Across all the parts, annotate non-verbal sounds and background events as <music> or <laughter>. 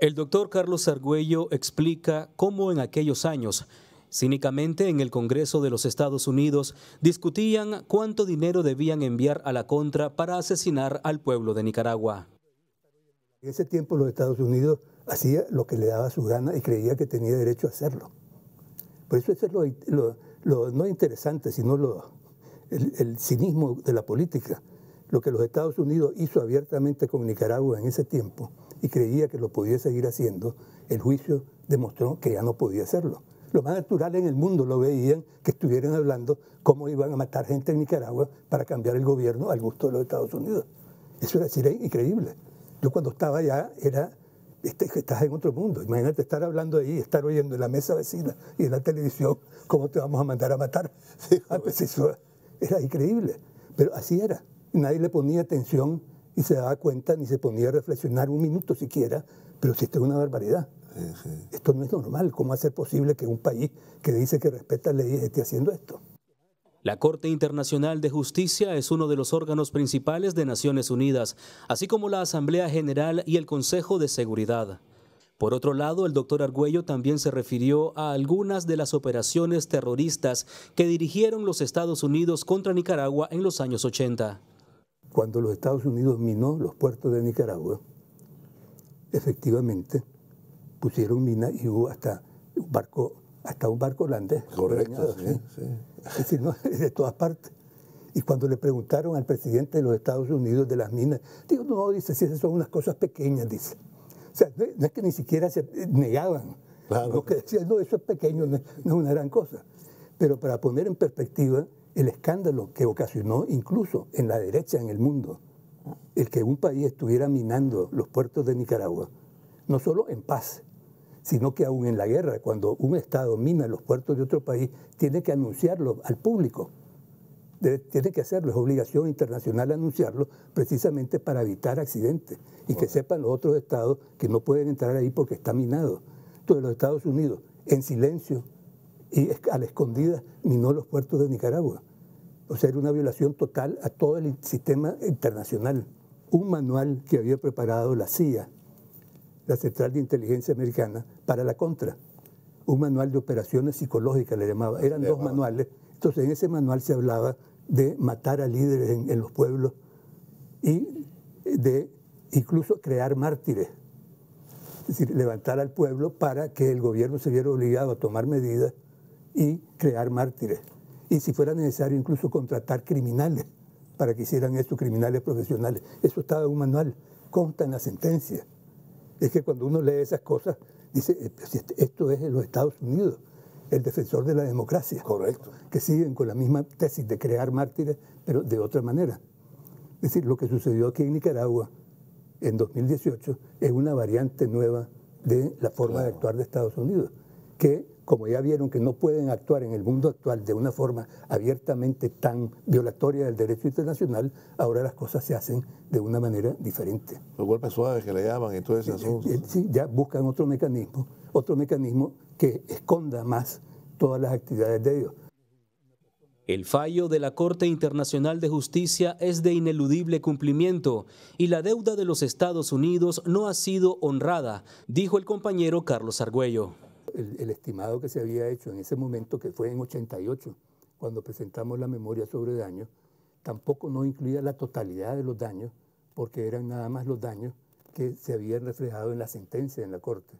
El doctor Carlos Argüello explica cómo en aquellos años Cínicamente en el Congreso de los Estados Unidos discutían cuánto dinero debían enviar a la contra para asesinar al pueblo de Nicaragua. En ese tiempo los Estados Unidos hacía lo que le daba su gana y creía que tenía derecho a hacerlo. Por eso eso es lo, no interesante, sino el cinismo de la política lo que los Estados Unidos hizo abiertamente con Nicaragua en ese tiempo y creía que lo podía seguir haciendo, el juicio demostró que ya no podía hacerlo. Lo más natural en el mundo lo veían que estuvieran hablando cómo iban a matar gente en Nicaragua para cambiar el gobierno al gusto de los Estados Unidos. Eso era increíble. Yo cuando estaba allá era, este, estás en otro mundo. Imagínate estar hablando ahí, estar oyendo en la mesa vecina y en la televisión cómo te vamos a mandar a matar. <laughs> era increíble. Pero así era nadie le ponía atención y se daba cuenta ni se ponía a reflexionar un minuto siquiera, pero si esto es una barbaridad. Esto no es normal. ¿Cómo hacer posible que un país que dice que respeta ley esté haciendo esto? La Corte Internacional de Justicia es uno de los órganos principales de Naciones Unidas, así como la Asamblea General y el Consejo de Seguridad. Por otro lado, el doctor Argüello también se refirió a algunas de las operaciones terroristas que dirigieron los Estados Unidos contra Nicaragua en los años 80 cuando los Estados Unidos minó los puertos de Nicaragua, efectivamente pusieron minas y hubo hasta un barco, hasta un barco holandés. Correcto, sí, ¿eh? ¿sí? Es decir, <laughs> de todas partes. Y cuando le preguntaron al presidente de los Estados Unidos de las minas, digo, no, dice, si esas son unas cosas pequeñas, dice. O sea, no es que ni siquiera se negaban. Claro. Lo que decían, no, eso es pequeño, no es una gran cosa. Pero para poner en perspectiva, el escándalo que ocasionó incluso en la derecha en el mundo el que un país estuviera minando los puertos de Nicaragua, no solo en paz, sino que aún en la guerra, cuando un Estado mina los puertos de otro país, tiene que anunciarlo al público. tiene que hacerlo, es obligación internacional anunciarlo precisamente para evitar accidentes y que sepan los otros estados que no pueden entrar ahí porque está minado. Entonces los Estados Unidos, en silencio, y a la escondida minó los puertos de Nicaragua. O sea, era una violación total a todo el sistema internacional. Un manual que había preparado la CIA, la Central de Inteligencia Americana, para la contra. Un manual de operaciones psicológicas le llamaba. Eran dos manuales. Entonces, en ese manual se hablaba de matar a líderes en los pueblos y de incluso crear mártires es decir, levantar al pueblo para que el gobierno se viera obligado a tomar medidas y crear mártires. Y si fuera necesario, incluso contratar criminales para que hicieran eso, criminales profesionales. Eso estaba en un manual, consta en la sentencia. Es que cuando uno lee esas cosas, dice, eh, este, esto es en los Estados Unidos, el defensor de la democracia. Correcto. Que siguen con la misma tesis de crear mártires, pero de otra manera. Es decir, lo que sucedió aquí en Nicaragua en 2018 es una variante nueva de la forma de actuar de Estados Unidos, que como ya vieron que no pueden actuar en el mundo actual de una forma abiertamente tan violatoria del derecho internacional, ahora las cosas se hacen de una manera diferente. Los golpes suaves que le llaman y todo eh, eh, Sí, ya buscan otro mecanismo, otro mecanismo que esconda más todas las actividades de ellos. El fallo de la Corte Internacional de Justicia es de ineludible cumplimiento y la deuda de los Estados Unidos no ha sido honrada, dijo el compañero Carlos Argüello. El, estimado que se había hecho en ese momento, que fue en 88, cuando presentamos la memoria sobre daños, tampoco no incluía la totalidad de los daños, porque eran nada más los daños que se habían reflejado en la sentencia en la Corte.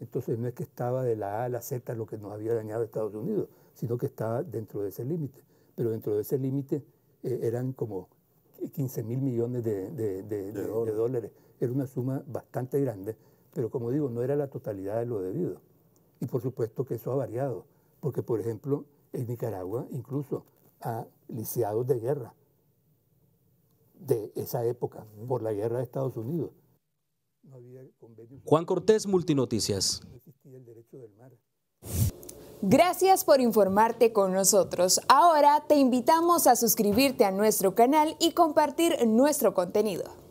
Entonces no es que estaba de la A a la Z lo que nos había dañado Estados Unidos, sino que estaba dentro de ese límite. Pero dentro de ese límite eh, eran como 15 mil millones de dólares. Era una suma bastante grande, pero como digo, no era la totalidad de lo debido. Y por supuesto que eso ha variado, porque por ejemplo en Nicaragua incluso ha lisiados de guerra de esa época, por la guerra de Estados Unidos. Juan Cortés, Multinoticias. Gracias por informarte con nosotros. Ahora te invitamos a suscribirte a nuestro canal y compartir nuestro contenido.